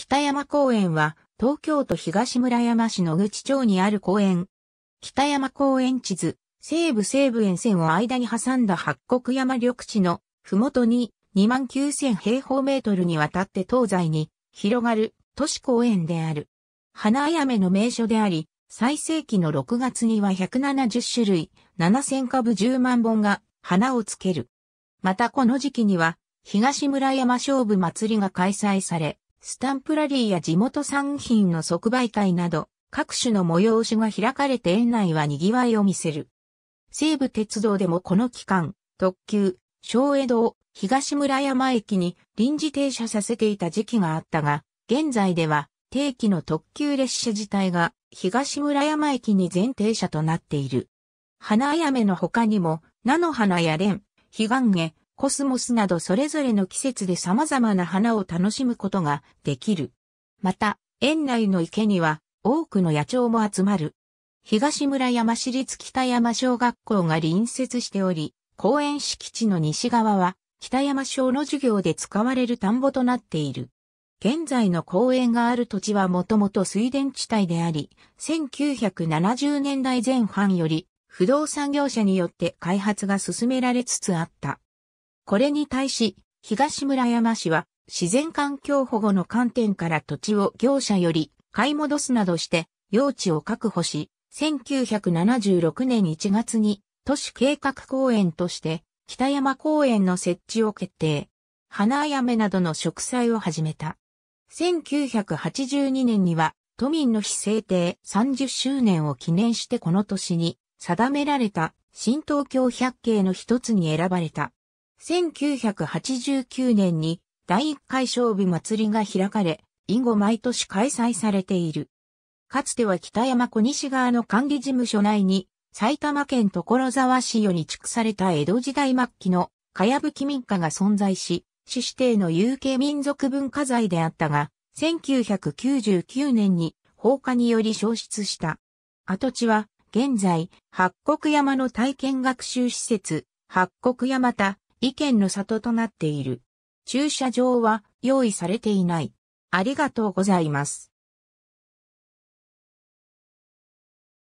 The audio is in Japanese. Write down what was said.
北山公園は、東京都東村山市野口町にある公園。北山公園地図、西部西部沿線を間に挟んだ八国山緑地の、ふもとに29,000平方メートルにわたって東西に広がる都市公園である。花あやめの名所であり、最盛期の6月には170種類、7000株10万本が花をつける。またこの時期には、東村山勝負祭りが開催され、スタンプラリーや地元産品の即売会など、各種の催しが開かれて園内は賑わいを見せる。西武鉄道でもこの期間、特急、小江戸東村山駅に臨時停車させていた時期があったが、現在では定期の特急列車自体が東村山駅に全停車となっている。花やめの他にも、菜の花や蓮、彼岸下、コスモスなどそれぞれの季節で様々な花を楽しむことができる。また、園内の池には多くの野鳥も集まる。東村山市立北山小学校が隣接しており、公園敷地の西側は北山小の授業で使われる田んぼとなっている。現在の公園がある土地はもともと水田地帯であり、1970年代前半より不動産業者によって開発が進められつつあった。これに対し、東村山市は自然環境保護の観点から土地を業者より買い戻すなどして用地を確保し、1976年1月に都市計画公園として北山公園の設置を決定。花あやめなどの植栽を始めた。1982年には都民の非制定30周年を記念してこの年に定められた新東京百景の一つに選ばれた。1989年に第1回勝負祭りが開かれ、以後毎年開催されている。かつては北山小西側の管理事務所内に、埼玉県所沢市より築された江戸時代末期のかやぶき民家が存在し、市指定の有形民族文化財であったが、1999年に放火により消失した。跡地は、現在、八国山の体験学習施設、八国山田意見の里となっている。駐車場は用意されていない。ありがとうございます。